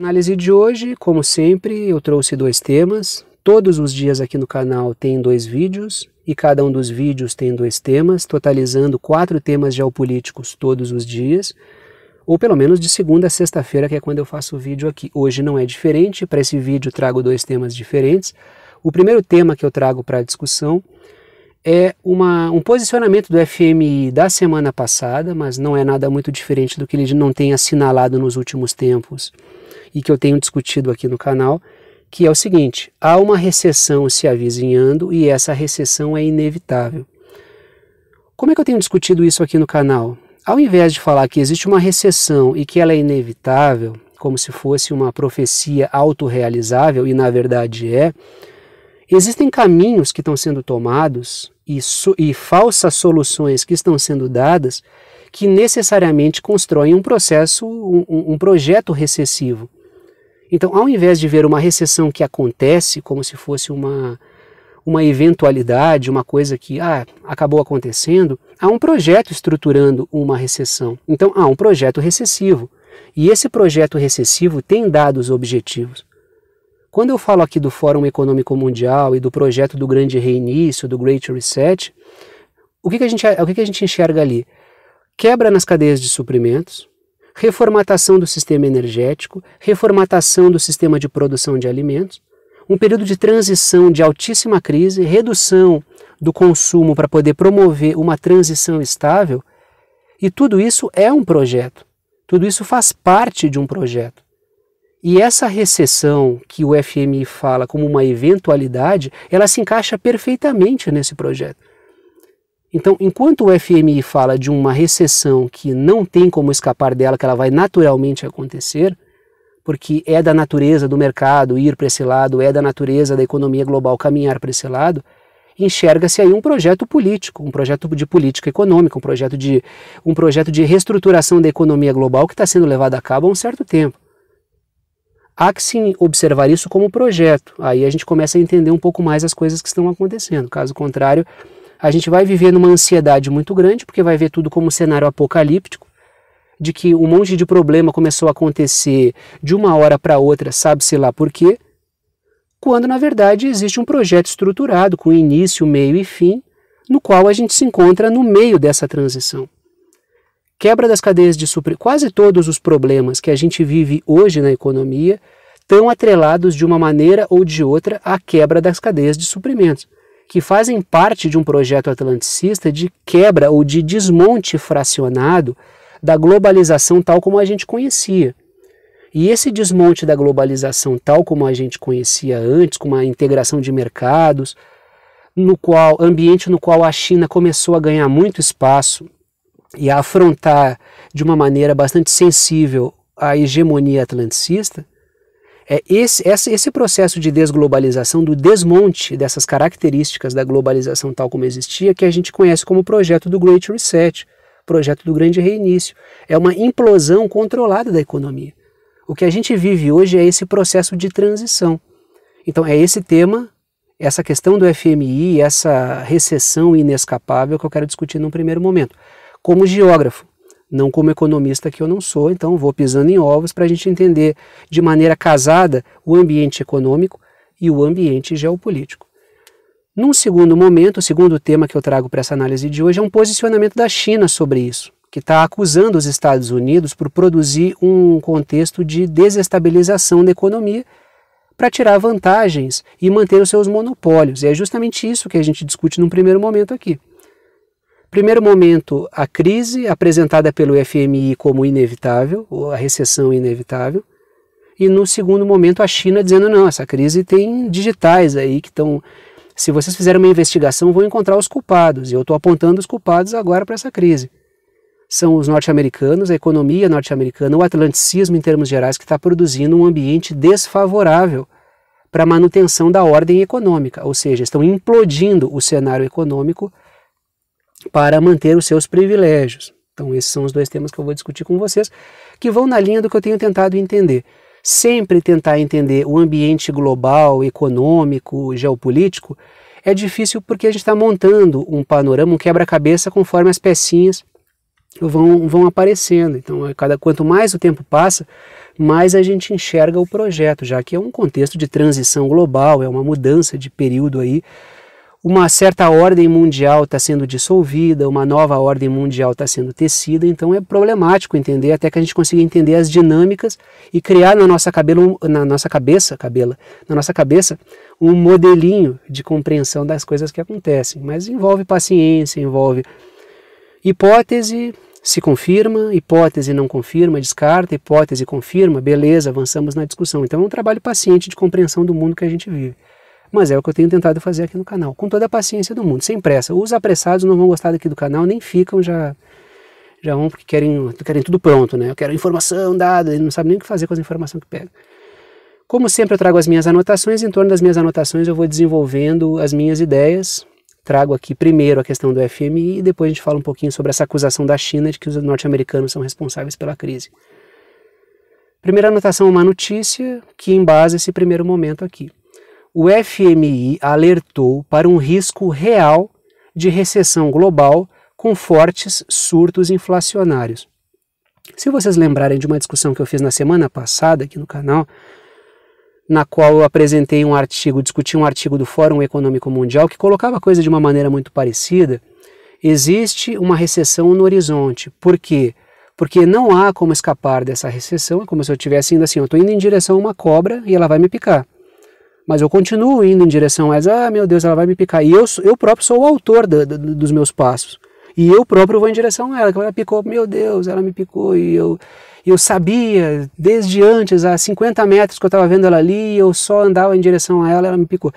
Análise de hoje, como sempre, eu trouxe dois temas. Todos os dias aqui no canal tem dois vídeos e cada um dos vídeos tem dois temas, totalizando quatro temas geopolíticos todos os dias, ou pelo menos de segunda a sexta-feira, que é quando eu faço o vídeo aqui. Hoje não é diferente, para esse vídeo trago dois temas diferentes. O primeiro tema que eu trago para discussão é uma, um posicionamento do FMI da semana passada, mas não é nada muito diferente do que ele não tem assinalado nos últimos tempos e que eu tenho discutido aqui no canal, que é o seguinte: há uma recessão se avizinhando e essa recessão é inevitável. Como é que eu tenho discutido isso aqui no canal? Ao invés de falar que existe uma recessão e que ela é inevitável, como se fosse uma profecia autorrealizável, e na verdade é, existem caminhos que estão sendo tomados e, e falsas soluções que estão sendo dadas que necessariamente constroem um processo, um, um projeto recessivo. Então, ao invés de ver uma recessão que acontece como se fosse uma, uma eventualidade, uma coisa que ah, acabou acontecendo, há um projeto estruturando uma recessão. Então, há um projeto recessivo. E esse projeto recessivo tem dados objetivos. Quando eu falo aqui do Fórum Econômico Mundial e do projeto do grande reinício, do Great Reset, o que, que, a, gente, o que, que a gente enxerga ali? Quebra nas cadeias de suprimentos, reformatação do sistema energético, reformatação do sistema de produção de alimentos, um período de transição de altíssima crise, redução do consumo para poder promover uma transição estável, e tudo isso é um projeto. Tudo isso faz parte de um projeto. E essa recessão que o FMI fala como uma eventualidade, ela se encaixa perfeitamente nesse projeto. Então, enquanto o FMI fala de uma recessão que não tem como escapar dela, que ela vai naturalmente acontecer, porque é da natureza do mercado ir para esse lado, é da natureza da economia global caminhar para esse lado, enxerga-se aí um projeto político, um projeto de política econômica, um projeto de, um projeto de reestruturação da economia global que está sendo levado a cabo há um certo tempo. Há que sim observar isso como projeto. Aí a gente começa a entender um pouco mais as coisas que estão acontecendo. Caso contrário, a gente vai viver numa ansiedade muito grande, porque vai ver tudo como um cenário apocalíptico, de que um monte de problema começou a acontecer de uma hora para outra, sabe-se lá por quê, quando na verdade existe um projeto estruturado com início, meio e fim, no qual a gente se encontra no meio dessa transição. Quebra das cadeias de suprimento. Quase todos os problemas que a gente vive hoje na economia estão atrelados de uma maneira ou de outra à quebra das cadeias de suprimentos que fazem parte de um projeto atlanticista de quebra ou de desmonte fracionado da globalização tal como a gente conhecia. E esse desmonte da globalização tal como a gente conhecia antes, com uma integração de mercados, no qual ambiente no qual a China começou a ganhar muito espaço e a afrontar de uma maneira bastante sensível a hegemonia atlanticista, é esse, esse processo de desglobalização, do desmonte dessas características da globalização tal como existia, que a gente conhece como projeto do Great Reset, projeto do grande reinício. É uma implosão controlada da economia. O que a gente vive hoje é esse processo de transição. Então, é esse tema, essa questão do FMI, essa recessão inescapável que eu quero discutir num primeiro momento. Como geógrafo, não como economista que eu não sou, então vou pisando em ovos para a gente entender de maneira casada o ambiente econômico e o ambiente geopolítico. Num segundo momento, o segundo tema que eu trago para essa análise de hoje é um posicionamento da China sobre isso, que está acusando os Estados Unidos por produzir um contexto de desestabilização da economia para tirar vantagens e manter os seus monopólios. E é justamente isso que a gente discute num primeiro momento aqui. Primeiro momento, a crise apresentada pelo FMI como inevitável, ou a recessão inevitável. E no segundo momento, a China dizendo: não, essa crise tem digitais aí que estão. Se vocês fizerem uma investigação, vão encontrar os culpados. E eu estou apontando os culpados agora para essa crise. São os norte-americanos, a economia norte-americana, o atlanticismo em termos gerais, que está produzindo um ambiente desfavorável para a manutenção da ordem econômica, ou seja, estão implodindo o cenário econômico para manter os seus privilégios. Então, esses são os dois temas que eu vou discutir com vocês, que vão na linha do que eu tenho tentado entender. Sempre tentar entender o ambiente global, econômico, geopolítico, é difícil porque a gente está montando um panorama, um quebra-cabeça conforme as pecinhas vão, vão aparecendo. Então, é cada, quanto mais o tempo passa, mais a gente enxerga o projeto, já que é um contexto de transição global, é uma mudança de período aí uma certa ordem mundial está sendo dissolvida, uma nova ordem mundial está sendo tecida, então é problemático entender até que a gente consiga entender as dinâmicas e criar na nossa, cabelo, na nossa cabeça, cabela, na nossa cabeça, um modelinho de compreensão das coisas que acontecem. Mas envolve paciência, envolve hipótese, se confirma, hipótese não confirma, descarta, hipótese confirma, beleza, avançamos na discussão. Então é um trabalho paciente de compreensão do mundo que a gente vive. Mas é o que eu tenho tentado fazer aqui no canal, com toda a paciência do mundo, sem pressa. Os apressados não vão gostar aqui do canal, nem ficam já já vão porque querem, querem tudo pronto, né? Eu quero informação, dado, ele não sabe nem o que fazer com as informações que pega. Como sempre, eu trago as minhas anotações, em torno das minhas anotações eu vou desenvolvendo as minhas ideias. Trago aqui primeiro a questão do FMI e depois a gente fala um pouquinho sobre essa acusação da China de que os norte-americanos são responsáveis pela crise. Primeira anotação, é uma notícia que embasa esse primeiro momento aqui o FMI alertou para um risco real de recessão global com fortes surtos inflacionários. Se vocês lembrarem de uma discussão que eu fiz na semana passada aqui no canal, na qual eu apresentei um artigo, discuti um artigo do Fórum Econômico Mundial que colocava a coisa de uma maneira muito parecida, existe uma recessão no horizonte. Por quê? Porque não há como escapar dessa recessão, é como se eu estivesse indo assim, eu estou indo em direção a uma cobra e ela vai me picar. Mas eu continuo indo em direção a elas, ah, meu Deus, ela vai me picar. E eu, eu próprio sou o autor do, do, dos meus passos. E eu próprio vou em direção a ela, que ela picou, meu Deus, ela me picou. E eu, eu sabia, desde antes, a 50 metros que eu estava vendo ela ali, eu só andava em direção a ela, ela me picou.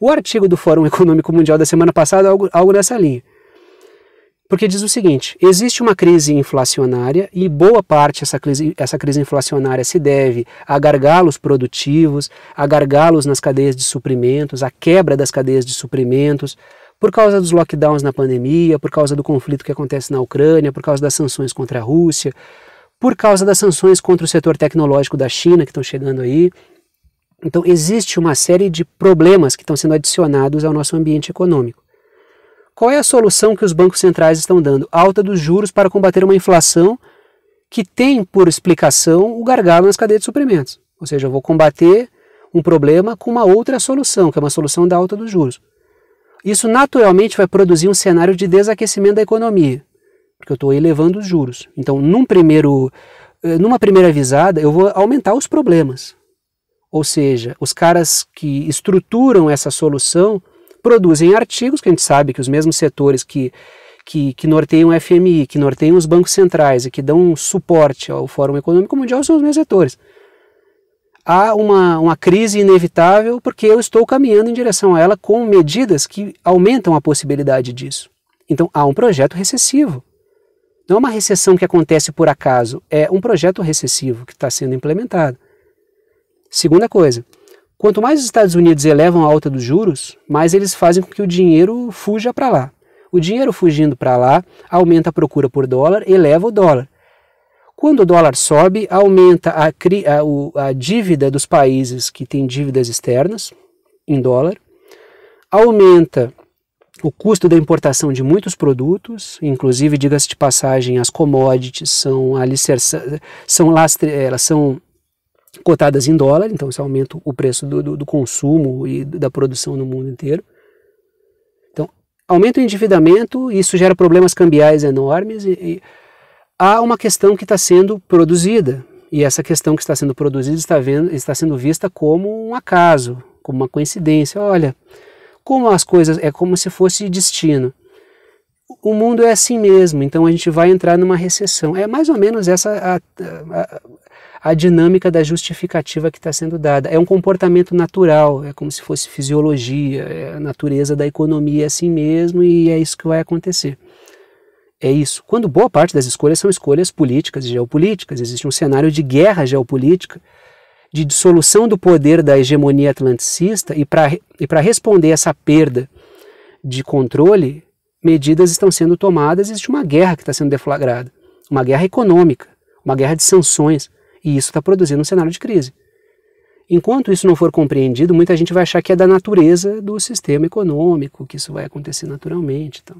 O artigo do Fórum Econômico Mundial da semana passada, algo, algo nessa linha. Porque diz o seguinte: existe uma crise inflacionária e boa parte essa crise, essa crise inflacionária se deve a gargalos produtivos, a gargalos nas cadeias de suprimentos, a quebra das cadeias de suprimentos, por causa dos lockdowns na pandemia, por causa do conflito que acontece na Ucrânia, por causa das sanções contra a Rússia, por causa das sanções contra o setor tecnológico da China que estão chegando aí. Então, existe uma série de problemas que estão sendo adicionados ao nosso ambiente econômico. Qual é a solução que os bancos centrais estão dando? Alta dos juros para combater uma inflação que tem por explicação o gargalo nas cadeias de suprimentos. Ou seja, eu vou combater um problema com uma outra solução, que é uma solução da alta dos juros. Isso naturalmente vai produzir um cenário de desaquecimento da economia, porque eu estou elevando os juros. Então, num primeiro, eh, numa primeira visada, eu vou aumentar os problemas. Ou seja, os caras que estruturam essa solução produzem artigos, que a gente sabe que os mesmos setores que, que, que norteiam o FMI, que norteiam os bancos centrais e que dão suporte ao Fórum Econômico Mundial são os mesmos setores. Há uma, uma crise inevitável porque eu estou caminhando em direção a ela com medidas que aumentam a possibilidade disso. Então há um projeto recessivo. Não é uma recessão que acontece por acaso, é um projeto recessivo que está sendo implementado. Segunda coisa, Quanto mais os Estados Unidos elevam a alta dos juros, mais eles fazem com que o dinheiro fuja para lá. O dinheiro fugindo para lá aumenta a procura por dólar, eleva o dólar. Quando o dólar sobe, aumenta a, a, a dívida dos países que têm dívidas externas em dólar, aumenta o custo da importação de muitos produtos, inclusive, diga-se de passagem, as commodities são são lastre, eh, elas são cotadas em dólar, então isso aumenta o preço do, do, do consumo e da produção no mundo inteiro. Então, aumenta o endividamento, isso gera problemas cambiais enormes e, e há uma questão que está sendo produzida, e essa questão que está sendo produzida está, vendo, está sendo vista como um acaso, como uma coincidência. Olha, como as coisas é como se fosse destino o mundo é assim mesmo, então a gente vai entrar numa recessão. É mais ou menos essa a, a, a dinâmica da justificativa que está sendo dada. É um comportamento natural, é como se fosse fisiologia, é a natureza da economia é assim mesmo e é isso que vai acontecer. É isso. Quando boa parte das escolhas são escolhas políticas e geopolíticas, existe um cenário de guerra geopolítica, de dissolução do poder da hegemonia atlanticista, e para responder essa perda de controle, medidas estão sendo tomadas, existe uma guerra que está sendo deflagrada, uma guerra econômica, uma guerra de sanções, e isso está produzindo um cenário de crise. Enquanto isso não for compreendido, muita gente vai achar que é da natureza do sistema econômico, que isso vai acontecer naturalmente. Então.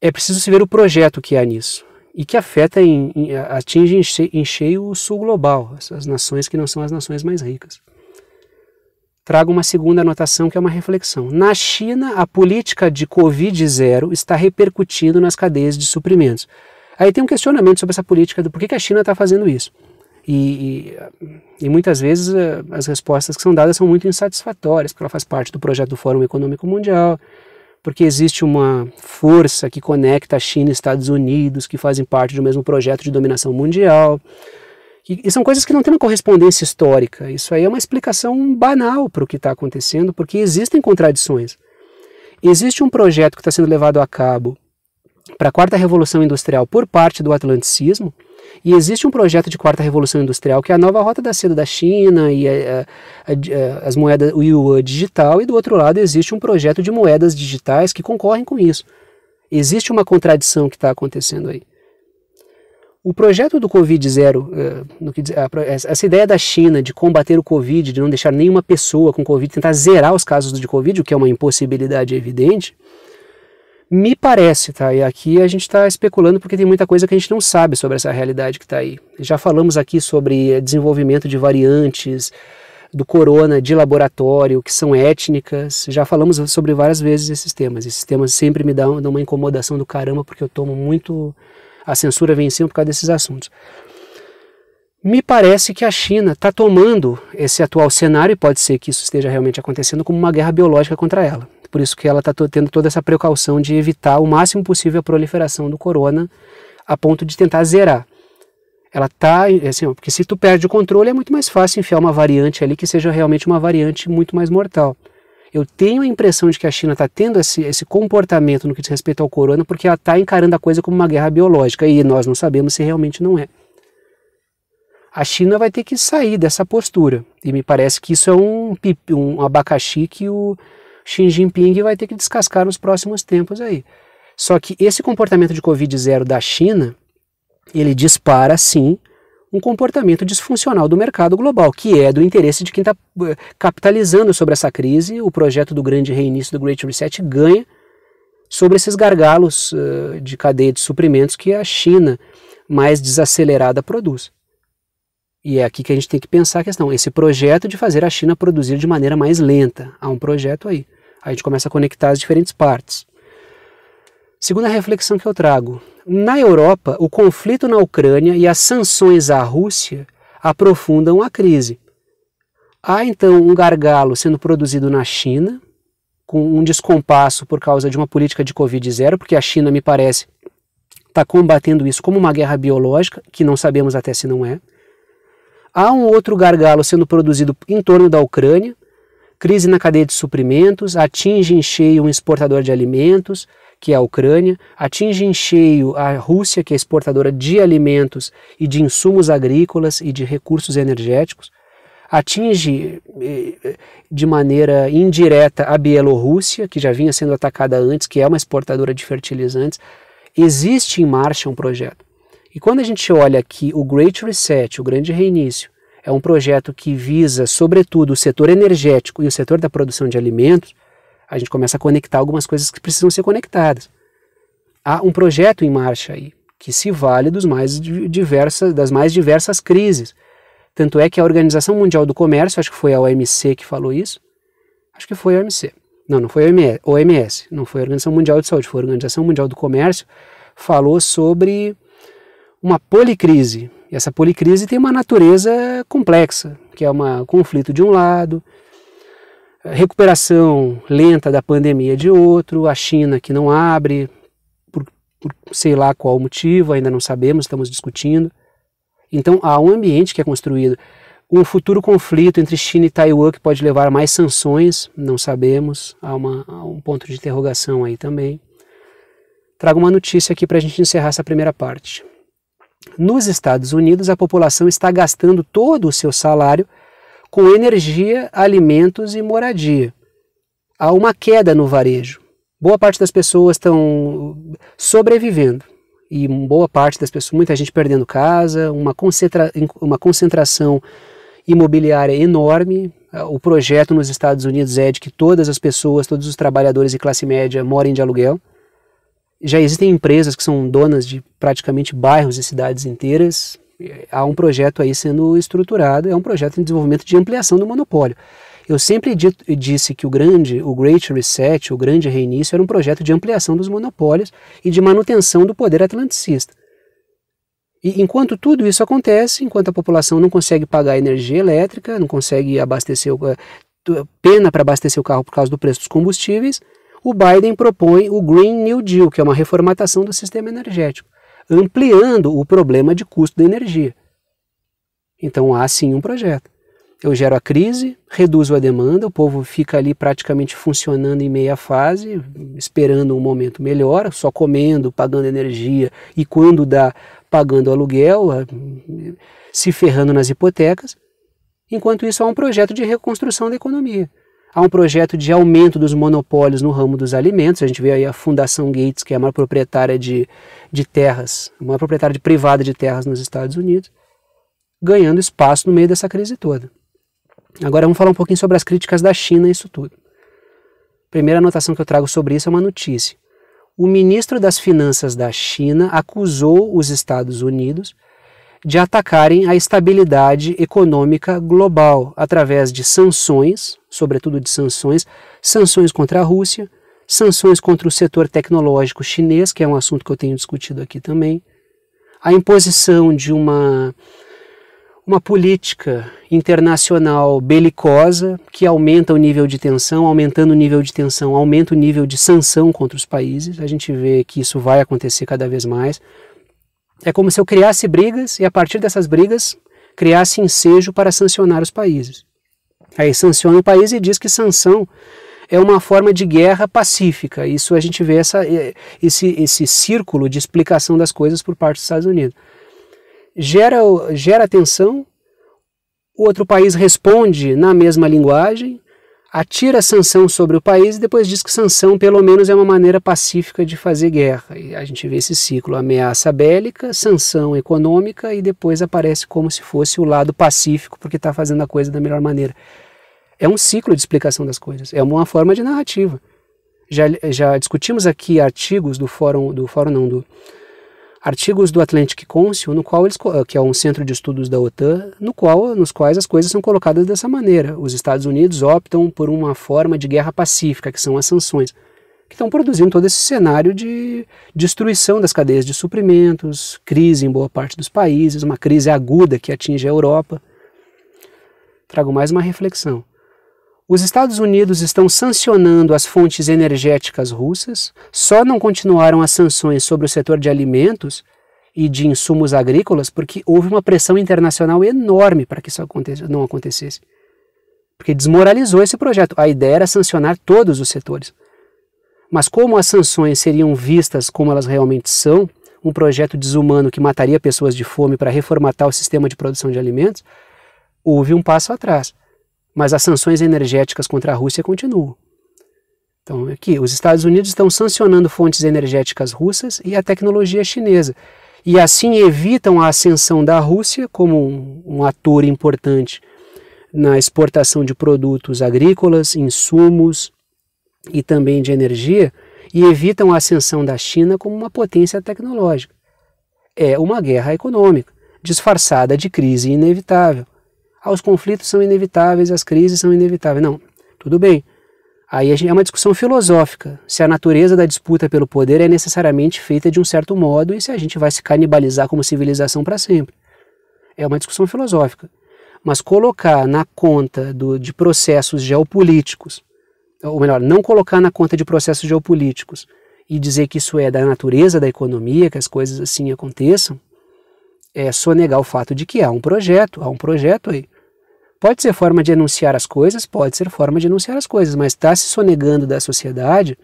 É preciso se ver o projeto que há nisso e que afeta, em, em, atinge em cheio o sul global, as nações que não são as nações mais ricas trago uma segunda anotação que é uma reflexão. Na China, a política de Covid zero está repercutindo nas cadeias de suprimentos. Aí tem um questionamento sobre essa política do por que a China está fazendo isso. E, e, e, muitas vezes eh, as respostas que são dadas são muito insatisfatórias, porque ela faz parte do projeto do Fórum Econômico Mundial, porque existe uma força que conecta a China e Estados Unidos, que fazem parte do mesmo projeto de dominação mundial. E, e são coisas que não têm uma correspondência histórica. Isso aí é uma explicação banal para o que está acontecendo, porque existem contradições. Existe um projeto que está sendo levado a cabo para a quarta revolução industrial por parte do atlanticismo, e existe um projeto de quarta revolução industrial que é a nova rota da seda da China e a, a, a, as moedas o yuan digital, e do outro lado existe um projeto de moedas digitais que concorrem com isso. Existe uma contradição que está acontecendo aí. O projeto do Covid zero, eh, essa ideia da China de combater o Covid, de não deixar nenhuma pessoa com Covid, tentar zerar os casos de Covid, o que é uma impossibilidade evidente, me parece, tá? E aqui a gente está especulando porque tem muita coisa que a gente não sabe sobre essa realidade que está aí. Já falamos aqui sobre eh, desenvolvimento de variantes do corona de laboratório, que são étnicas, já falamos sobre várias vezes esses temas. Esses temas sempre me dão uma incomodação do caramba porque eu tomo muito a censura vem venceu por causa desses assuntos. Me parece que a China está tomando esse atual cenário, e pode ser que isso esteja realmente acontecendo, como uma guerra biológica contra ela. Por isso que ela está tendo toda essa precaução de evitar o máximo possível a proliferação do corona, a ponto de tentar zerar. Ela está, assim, porque se tu perde o controle é muito mais fácil enfiar uma variante ali que seja realmente uma variante muito mais mortal. Eu tenho a impressão de que a China está tendo esse, esse comportamento no que diz respeito ao corona, porque ela está encarando a coisa como uma guerra biológica e nós não sabemos se realmente não é. A China vai ter que sair dessa postura. E me parece que isso é um, um abacaxi que o Xi Jinping vai ter que descascar nos próximos tempos aí. Só que esse comportamento de Covid zero da China, ele dispara sim um comportamento disfuncional do mercado global, que é do interesse de quem está eh, capitalizando sobre essa crise. O projeto do grande reinício do Great Reset ganha sobre esses gargalos uh, de cadeia de suprimentos que a China mais desacelerada produz. E é aqui que a gente tem que pensar a questão, esse projeto de fazer a China produzir de maneira mais lenta. Há um projeto aí. Aí a gente começa a conectar as diferentes partes. Segunda reflexão que eu trago: na Europa, o conflito na Ucrânia e as sanções à Rússia aprofundam a crise. Há então um gargalo sendo produzido na China, com um descompasso por causa de uma política de Covid zero, porque a China, me parece, está combatendo isso como uma guerra biológica, que não sabemos até se não é. Há um outro gargalo sendo produzido em torno da Ucrânia, crise na cadeia de suprimentos, atinge em cheio um exportador de alimentos, que é a Ucrânia, atinge em cheio a Rússia, que é exportadora de alimentos e de insumos agrícolas e de recursos energéticos, atinge eh, eh, de maneira indireta a Bielorrússia, que já vinha sendo atacada antes, que é uma exportadora de fertilizantes. Existe em marcha um projeto. E quando a gente olha que o Great Reset, o grande reinício, é um projeto que visa, sobretudo, o setor energético e o setor da produção de alimentos, a gente começa a conectar algumas coisas que precisam ser conectadas. Há um projeto em marcha aí, que se vale dos mais diversas, das mais diversas crises. Tanto é que a Organização Mundial do Comércio, acho que foi a OMC que falou isso, acho que foi a OMC, não, não foi a OMS, não foi a Organização Mundial de Saúde, foi a Organização Mundial do Comércio, falou sobre uma policrise. E essa policrise tem uma natureza complexa, que é um conflito de um lado, recuperação lenta da pandemia de outro, a China que não abre, por, por, sei lá qual motivo, ainda não sabemos, estamos discutindo. Então há um ambiente que é construído. Um futuro conflito entre China e Taiwan que pode levar a mais sanções, não sabemos, há, uma, há um ponto de interrogação aí também. Trago uma notícia aqui para a gente encerrar essa primeira parte. Nos Estados Unidos, a população está gastando todo o seu salário com energia, alimentos e moradia. Há uma queda no varejo. Boa parte das pessoas estão sobrevivendo e boa parte das pessoas, muita gente perdendo casa, uma, concentra, uma concentração imobiliária enorme. O projeto nos Estados Unidos é de que todas as pessoas, todos os trabalhadores e classe média morem de aluguel. Já existem empresas que são donas de praticamente bairros e cidades inteiras, há um projeto aí sendo estruturado, é um projeto em de desenvolvimento de ampliação do monopólio. Eu sempre dito, disse que o grande, o Great Reset, o grande reinício, era um projeto de ampliação dos monopólios e de manutenção do poder atlanticista. E enquanto tudo isso acontece, enquanto a população não consegue pagar energia elétrica, não consegue abastecer, eh, pena para abastecer o carro por causa do preço dos combustíveis, o Biden propõe o Green New Deal, que é uma reformatação do sistema energético ampliando o problema de custo da energia. Então há sim um projeto. Eu gero a crise, reduzo a demanda, o povo fica ali praticamente funcionando em meia fase, esperando um momento melhor, só comendo, pagando energia e quando dá, pagando aluguel, se ferrando nas hipotecas. Enquanto isso, há um projeto de reconstrução da economia há um projeto de aumento dos monopólios no ramo dos alimentos. A gente vê aí a Fundação Gates, que é a maior proprietária de, de terras, uma proprietária de privada de terras nos Estados Unidos, ganhando espaço no meio dessa crise toda. Agora vamos falar um pouquinho sobre as críticas da China a isso tudo. A primeira anotação que eu trago sobre isso é uma notícia. O ministro das Finanças da China acusou os Estados Unidos de atacarem a estabilidade econômica global através de sanções, sobretudo de sanções, sanções contra a Rússia, sanções contra o setor tecnológico chinês, que é um assunto que eu tenho discutido aqui também, a imposição de uma uma política internacional belicosa que aumenta o nível de tensão, aumentando o nível de tensão, aumenta o nível de sanção contra os países. A gente vê que isso vai acontecer cada vez mais. É como se eu criasse brigas e, a partir dessas brigas, criasse ensejo para sancionar os países. Aí sanciona o país e diz que sanção é uma forma de guerra pacífica. Isso a gente vê essa, esse, esse círculo de explicação das coisas por parte dos Estados Unidos. Gera, gera tensão, o outro país responde na mesma linguagem, atira sanção sobre o país e depois diz que sanção, pelo menos, é uma maneira pacífica de fazer guerra. E a gente vê esse ciclo: ameaça bélica, sanção econômica e depois aparece como se fosse o lado pacífico, porque está fazendo a coisa da melhor maneira. É um ciclo de explicação das coisas, é uma forma de narrativa. Já, já discutimos aqui artigos do Fórum, do Fórum não, do, artigos do Atlantic Council, no qual eles, que é um centro de estudos da OTAN, no qual, nos quais as coisas são colocadas dessa maneira. Os Estados Unidos optam por uma forma de guerra pacífica, que são as sanções, que estão produzindo todo esse cenário de destruição das cadeias de suprimentos, crise em boa parte dos países, uma crise aguda que atinge a Europa. Trago mais uma reflexão. Os Estados Unidos estão sancionando as fontes energéticas russas, só não continuaram as sanções sobre o setor de alimentos e de insumos agrícolas porque houve uma pressão internacional enorme para que isso não acontecesse. Porque desmoralizou esse projeto. A ideia era sancionar todos os setores. Mas como as sanções seriam vistas como elas realmente são, um projeto desumano que mataria pessoas de fome para reformatar o sistema de produção de alimentos, houve um passo atrás. Mas as sanções energéticas contra a Rússia continuam. Então, aqui, os Estados Unidos estão sancionando fontes energéticas russas e a tecnologia chinesa, e assim evitam a ascensão da Rússia como um, um ator importante na exportação de produtos agrícolas, insumos e também de energia, e evitam a ascensão da China como uma potência tecnológica. É uma guerra econômica, disfarçada de crise inevitável. Ah, os conflitos são inevitáveis, as crises são inevitáveis. Não, tudo bem. Aí é uma discussão filosófica, se a natureza da disputa pelo poder é necessariamente feita de um certo modo e se a gente vai se canibalizar como civilização para sempre. É uma discussão filosófica. Mas colocar na conta do, de processos geopolíticos, ou melhor, não colocar na conta de processos geopolíticos e dizer que isso é da natureza da economia, que as coisas assim aconteçam, é só negar o fato de que há um projeto, há um projeto aí. Pode ser forma de enunciar as coisas, pode ser forma de enunciar as coisas, mas está se sonegando da sociedade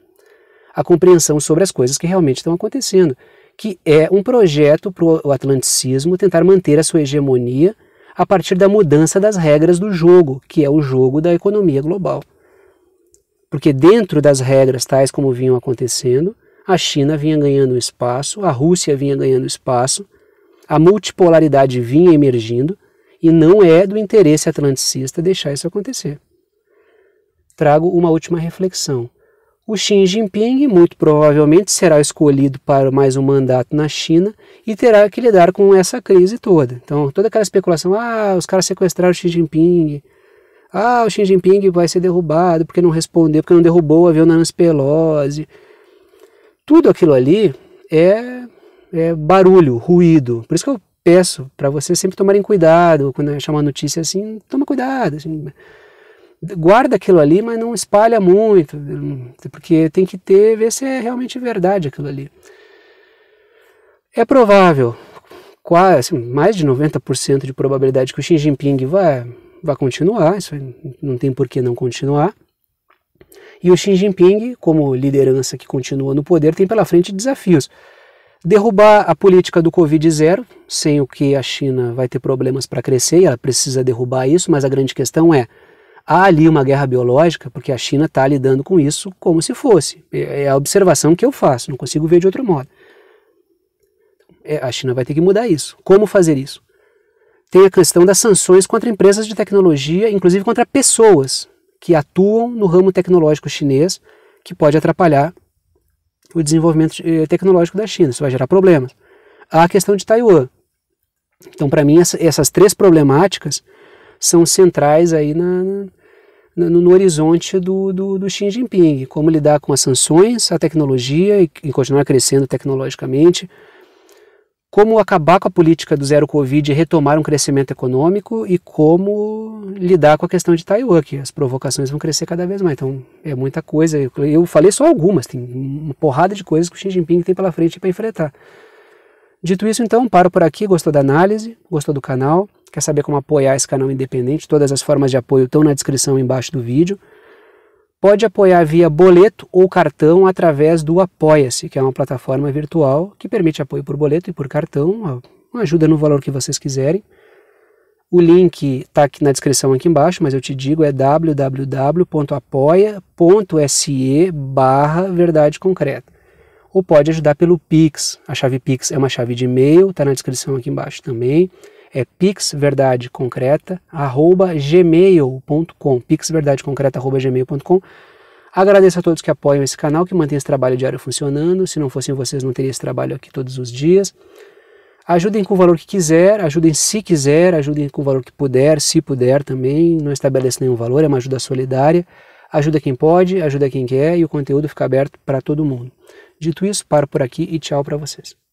a compreensão sobre as coisas que realmente estão acontecendo, que é um projeto para o atlanticismo tentar manter a sua hegemonia a partir da mudança das regras do jogo, que é o jogo da economia global. Porque dentro das regras tais como vinham acontecendo, a China vinha ganhando espaço, a Rússia vinha ganhando espaço, a multipolaridade vinha emergindo, e não é do interesse atlanticista deixar isso acontecer. Trago uma última reflexão. O Xi Jinping muito provavelmente será escolhido para mais um mandato na China e terá que lidar com essa crise toda. Então, toda aquela especulação: ah, os caras sequestraram o Xi Jinping, ah, o Xi Jinping vai ser derrubado porque não respondeu, porque não derrubou o avião Nancy Pelosi. Tudo aquilo ali é, é barulho, ruído. Por isso que eu peço para vocês sempre tomarem cuidado quando achar uma notícia assim, toma cuidado, assim, guarda aquilo ali, mas não espalha muito, porque tem que ter ver se é realmente verdade aquilo ali. É provável, quase assim, mais de 90% de probabilidade que o Xi Jinping vai vai continuar, isso não tem por que não continuar. E o Xi Jinping, como liderança que continua no poder, tem pela frente desafios derrubar a política do Covid zero, sem o que a China vai ter problemas para crescer, e ela precisa derrubar isso, mas a grande questão é, há ali uma guerra biológica, porque a China está lidando com isso como se fosse. É, é a observação que eu faço, não consigo ver de outro modo. É, a China vai ter que mudar isso. Como fazer isso? Tem a questão das sanções contra empresas de tecnologia, inclusive contra pessoas que atuam no ramo tecnológico chinês, que pode atrapalhar o desenvolvimento eh, tecnológico da China. Isso vai gerar problemas. Há a questão de Taiwan. Então, para mim, essa, essas três problemáticas são centrais aí na, na, no, no, horizonte do, do, do, Xi Jinping. Como lidar com as sanções, a tecnologia e, e continuar crescendo tecnologicamente, como acabar com a política do zero Covid e retomar um crescimento econômico e como lidar com a questão de Taiwan, que as provocações vão crescer cada vez mais. Então, é muita coisa. Eu falei só algumas, tem uma porrada de coisas que o Xi Jinping tem pela frente para enfrentar. Dito isso, então, paro por aqui. Gostou da análise? Gostou do canal? Quer saber como apoiar esse canal independente? Todas as formas de apoio estão na descrição embaixo do vídeo pode apoiar via boleto ou cartão através do Apoia-se, que é uma plataforma virtual que permite apoio por boleto e por cartão, uma ajuda no valor que vocês quiserem. O link está aqui na descrição aqui embaixo, mas eu te digo é www.apoia.se barra verdade concreta. Ou pode ajudar pelo Pix. A chave Pix é uma chave de e-mail, está na descrição aqui embaixo também é pixverdadeconcreta@gmail.com, pixverdadeconcreta@gmail.com. Agradeço a todos que apoiam esse canal, que mantém esse trabalho diário funcionando. Se não fossem vocês, não teria esse trabalho aqui todos os dias. Ajudem com o valor que quiser, ajudem se quiser, ajudem com o valor que puder, se puder também. Não estabelece nenhum valor, é uma ajuda solidária. Ajuda quem pode, ajuda quem quer e o conteúdo fica aberto para todo mundo. Dito isso, paro por aqui e tchau para vocês.